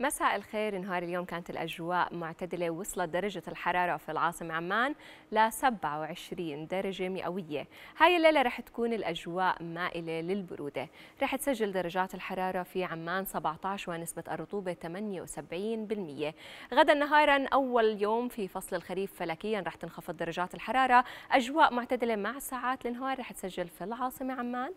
مساء الخير نهار اليوم كانت الأجواء معتدلة وصلت درجة الحرارة في العاصمة عمان ل 27 درجة مئوية هاي الليلة رح تكون الأجواء مائلة للبرودة رح تسجل درجات الحرارة في عمان 17 ونسبة الرطوبة 78% غدا نهارا أول يوم في فصل الخريف فلكيا رح تنخفض درجات الحرارة أجواء معتدلة مع ساعات النهار رح تسجل في العاصمة عمان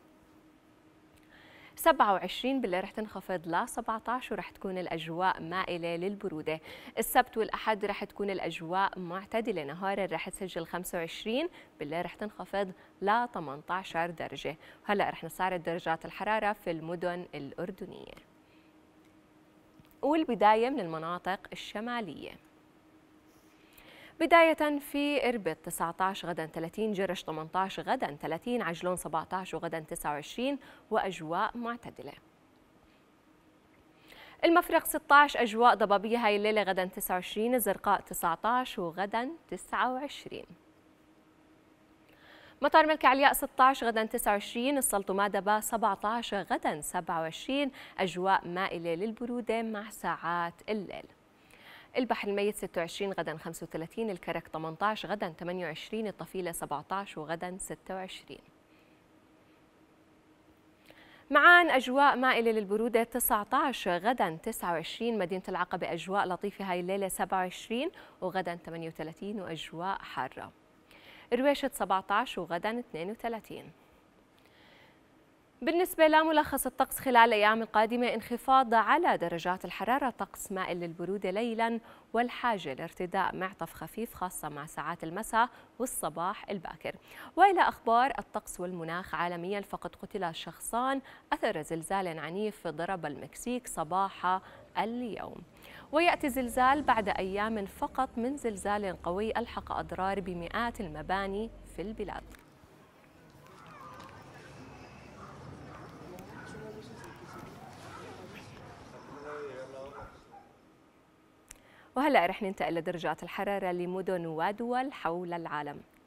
27 بالليل رح تنخفض ل 17 ورح تكون الاجواء مائله للبروده السبت والاحد رح تكون الاجواء معتدله نهارا رح تسجل 25 بالليل رح تنخفض ل 18 درجه هلا رح نستعرض درجات الحراره في المدن الاردنيه والبدايه من المناطق الشماليه بداية في إربد 19 غدا 30 جرش 18 غدا 30 عجلون 17 وغدا 29 وأجواء معتدلة المفرق 16 أجواء ضبابية هاي الليلة غدا 29 الزرقاء 19 وغدا 29 مطار ملك علياء 16 غدا 29 السلطمة مادبا 17 غدا 27 أجواء مائلة للبرودة مع ساعات الليل البحر الميت 26 غدا 35 الكرك 18 غدا 28 الطفيلة 17 وغدا 26 معان أجواء مائلة للبرودة 19 غدا 29 مدينة العقبة أجواء لطيفة هاي الليلة 27 وغدا 38 وأجواء حارة رويشة 17 وغدا 32 بالنسبة لملخص الطقس خلال الأيام القادمة انخفاض على درجات الحرارة طقس مائل للبرودة ليلا والحاجة لارتداء معطف خفيف خاصة مع ساعات المساء والصباح الباكر وإلى أخبار الطقس والمناخ عالميا فقد قتل شخصان أثر زلزال عنيف ضرب المكسيك صباح اليوم ويأتي زلزال بعد أيام فقط من زلزال قوي ألحق أضرار بمئات المباني في البلاد وهلأ رح ننتقل لدرجات الحرارة لمدن ودول حول العالم